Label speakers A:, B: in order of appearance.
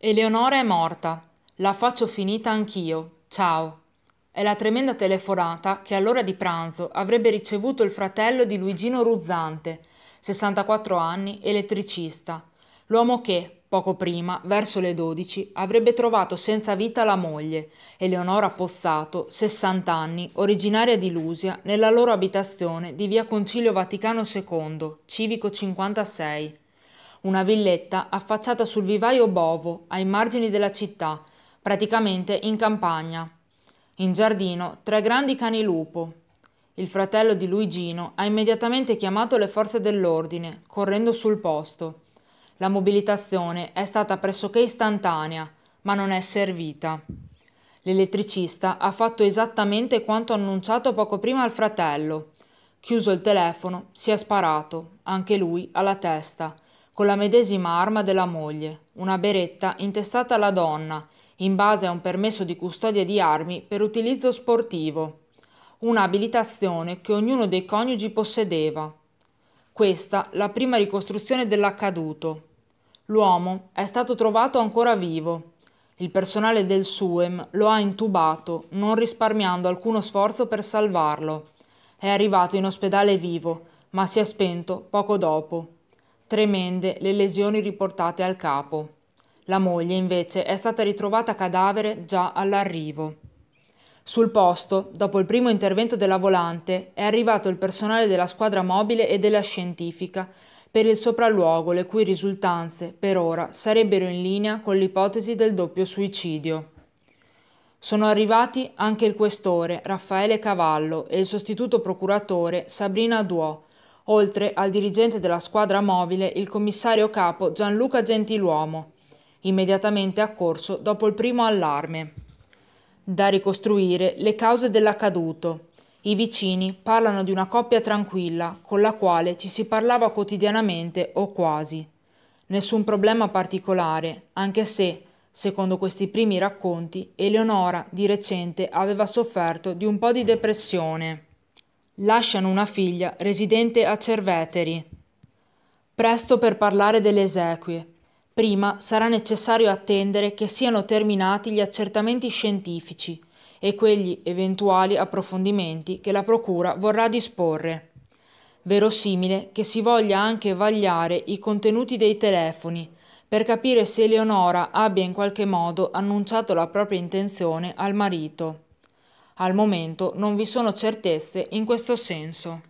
A: Eleonora è morta. La faccio finita anch'io. Ciao. È la tremenda telefonata che all'ora di pranzo avrebbe ricevuto il fratello di Luigino Ruzzante, 64 anni, elettricista. L'uomo che, poco prima, verso le 12, avrebbe trovato senza vita la moglie, Eleonora Pozzato, 60 anni, originaria di Lusia, nella loro abitazione di via Concilio Vaticano II, civico 56 una villetta affacciata sul vivaio bovo, ai margini della città, praticamente in campagna. In giardino tre grandi cani lupo. Il fratello di Luigino ha immediatamente chiamato le forze dell'ordine, correndo sul posto. La mobilitazione è stata pressoché istantanea, ma non è servita. L'elettricista ha fatto esattamente quanto annunciato poco prima al fratello. Chiuso il telefono, si è sparato, anche lui, alla testa, con la medesima arma della moglie, una beretta intestata alla donna, in base a un permesso di custodia di armi per utilizzo sportivo, un'abilitazione che ognuno dei coniugi possedeva. Questa la prima ricostruzione dell'accaduto. L'uomo è stato trovato ancora vivo. Il personale del SUEM lo ha intubato, non risparmiando alcuno sforzo per salvarlo. È arrivato in ospedale vivo, ma si è spento poco dopo tremende le lesioni riportate al capo. La moglie invece è stata ritrovata cadavere già all'arrivo. Sul posto, dopo il primo intervento della volante, è arrivato il personale della squadra mobile e della scientifica per il sopralluogo le cui risultanze, per ora, sarebbero in linea con l'ipotesi del doppio suicidio. Sono arrivati anche il questore Raffaele Cavallo e il sostituto procuratore Sabrina Duò, oltre al dirigente della squadra mobile, il commissario capo Gianluca Gentiluomo, immediatamente accorso dopo il primo allarme. Da ricostruire le cause dell'accaduto. I vicini parlano di una coppia tranquilla con la quale ci si parlava quotidianamente o quasi. Nessun problema particolare, anche se, secondo questi primi racconti, Eleonora di recente aveva sofferto di un po' di depressione. Lasciano una figlia residente a Cerveteri. Presto per parlare delle esequie. Prima sarà necessario attendere che siano terminati gli accertamenti scientifici e quegli eventuali approfondimenti che la Procura vorrà disporre. Verosimile che si voglia anche vagliare i contenuti dei telefoni per capire se Eleonora abbia in qualche modo annunciato la propria intenzione al marito. Al momento non vi sono certezze in questo senso.